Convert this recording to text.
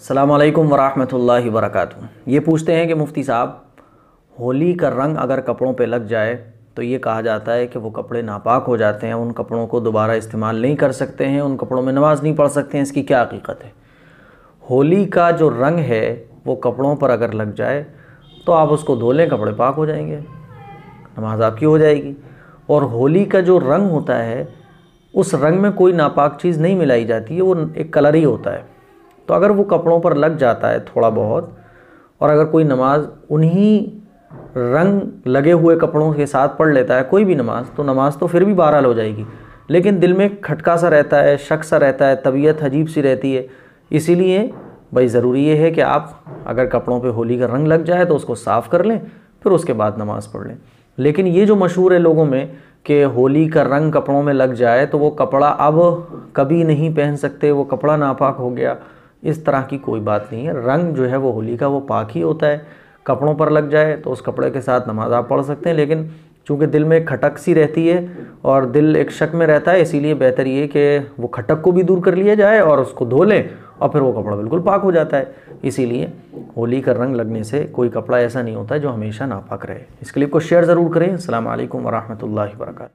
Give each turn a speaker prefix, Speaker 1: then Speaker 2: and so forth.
Speaker 1: असलकम वरहमल वर्क ये पूछते हैं कि मुफ्ती साहब होली का रंग अगर कपड़ों पे लग जाए तो ये कहा जाता है कि वो कपड़े नापाक हो जाते हैं उन कपड़ों को दोबारा इस्तेमाल नहीं कर सकते हैं उन कपड़ों में नमाज़ नहीं पढ़ सकते हैं इसकी क्या हकीकत है होली का जो रंग है वो कपड़ों पर अगर लग जाए तो आप उसको धो लें कपड़े पाक हो जाएंगे नमाज आपकी हो जाएगी और होली का जो रंग होता है उस रंग में कोई नापाक चीज़ नहीं मिलाई जाती है वो एक कलर ही होता है तो अगर वो कपड़ों पर लग जाता है थोड़ा बहुत और अगर कोई नमाज उन्हीं रंग लगे हुए कपड़ों के साथ पढ़ लेता है कोई भी नमाज तो नमाज तो फिर भी बहरहाल हो जाएगी लेकिन दिल में खटका सा रहता है शक सा रहता है तबीयत अजीब सी रहती है इसीलिए भाई ज़रूरी ये है कि आप अगर कपड़ों पे होली का रंग लग जाए तो उसको साफ़ कर लें फिर उसके बाद नमाज़ पढ़ लें लेकिन ये जो मशहूर है लोगों में कि होली का रंग कपड़ों में लग जाए तो वो कपड़ा अब कभी नहीं पहन सकते वो कपड़ा नापाक हो गया इस तरह की कोई बात नहीं है रंग जो है वो होली का वो पाक ही होता है कपड़ों पर लग जाए तो उस कपड़े के साथ नमाज आप पढ़ सकते हैं लेकिन चूँकि दिल में खटक सी रहती है और दिल एक शक में रहता है इसीलिए बेहतर ये कि वो खटक को भी दूर कर लिया जाए और उसको धो लें और फिर वो कपड़ा बिल्कुल पाक हो जाता है इसीलिए होली का रंग लगने से कोई कपड़ा ऐसा नहीं होता है जो हमेशा नापाक रहे इसके लिए को शेयर ज़रूर करें अल्लाम वरहमल वर्का